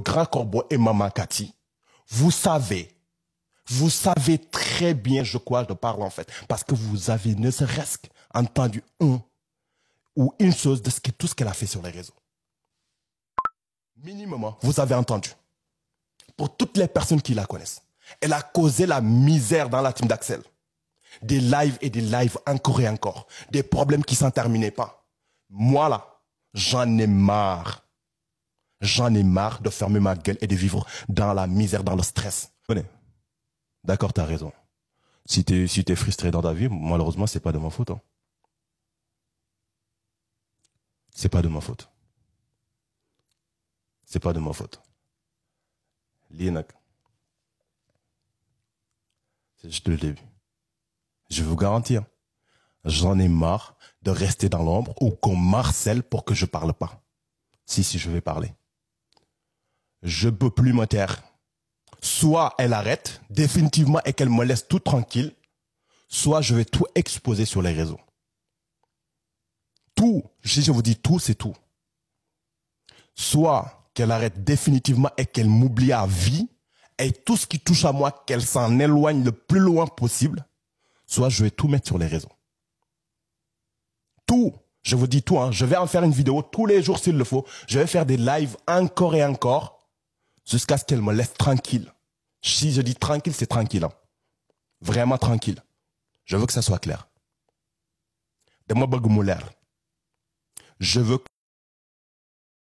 Grand Corbeau et Maman Cathy, vous savez, vous savez très bien, je crois, je parle en fait, parce que vous avez ne serait-ce entendu un ou une chose de ce que, tout ce qu'elle a fait sur les réseaux. Minimum, vous avez entendu. Pour toutes les personnes qui la connaissent, elle a causé la misère dans la team d'Axel. Des lives et des lives encore et encore. Des problèmes qui s'en terminaient pas. Moi là, j'en ai marre. J'en ai marre de fermer ma gueule et de vivre dans la misère, dans le stress. D'accord, t'as raison. Si t'es si es frustré dans ta vie, malheureusement, c'est pas de ma faute. Hein. C'est pas de ma faute. C'est pas de ma faute. Lienak. C'est juste le début. Je vous garantis, hein. J'en ai marre de rester dans l'ombre ou qu'on marcelle pour que je parle pas. Si, si, je vais parler je peux plus me taire. Soit elle arrête définitivement et qu'elle me laisse tout tranquille, soit je vais tout exposer sur les réseaux. Tout, si je vous dis tout, c'est tout. Soit qu'elle arrête définitivement et qu'elle m'oublie à vie, et tout ce qui touche à moi, qu'elle s'en éloigne le plus loin possible, soit je vais tout mettre sur les réseaux. Tout, je vous dis tout, hein. je vais en faire une vidéo tous les jours s'il le faut, je vais faire des lives encore et encore, jusqu'à ce qu'elle me laisse tranquille. Si je dis tranquille, c'est tranquille. Hein. Vraiment tranquille. Je veux que ça soit clair. De moi, Je veux